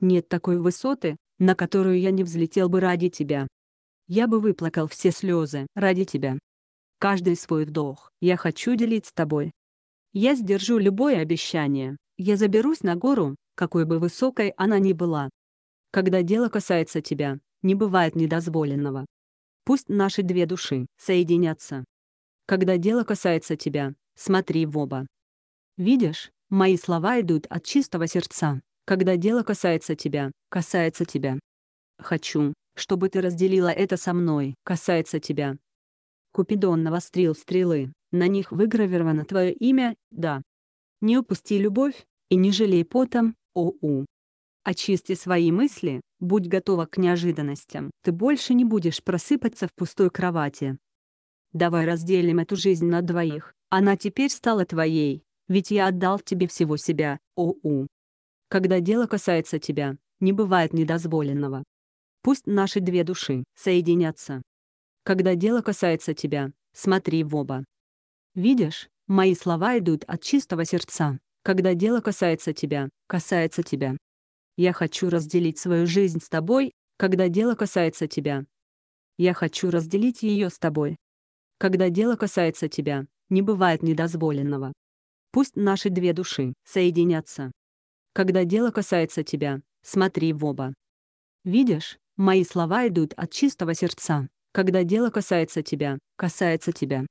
Нет такой высоты, на которую я не взлетел бы ради тебя. Я бы выплакал все слезы ради тебя. Каждый свой вдох я хочу делить с тобой. Я сдержу любое обещание, я заберусь на гору, какой бы высокой она ни была. Когда дело касается тебя, не бывает недозволенного. Пусть наши две души соединятся. Когда дело касается тебя, смотри в оба. Видишь, мои слова идут от чистого сердца когда дело касается тебя, касается тебя. Хочу, чтобы ты разделила это со мной, касается тебя. Купидон навострил стрелы, на них выгравировано твое имя, да. Не упусти любовь, и не жалей потом, ОУ. Очисти свои мысли, будь готова к неожиданностям, ты больше не будешь просыпаться в пустой кровати. Давай разделим эту жизнь на двоих, она теперь стала твоей, ведь я отдал тебе всего себя, ОУ. Когда дело касается тебя, не бывает недозволенного. Пусть наши две души соединятся. Когда дело касается тебя, смотри в оба. Видишь, мои слова идут от чистого сердца. Когда дело касается тебя, касается тебя. Я хочу разделить свою жизнь с тобой, когда дело касается тебя. Я хочу разделить ее с тобой. Когда дело касается тебя, не бывает недозволенного. Пусть наши две души соединятся когда дело касается тебя, смотри в оба. Видишь, мои слова идут от чистого сердца. Когда дело касается тебя, касается тебя.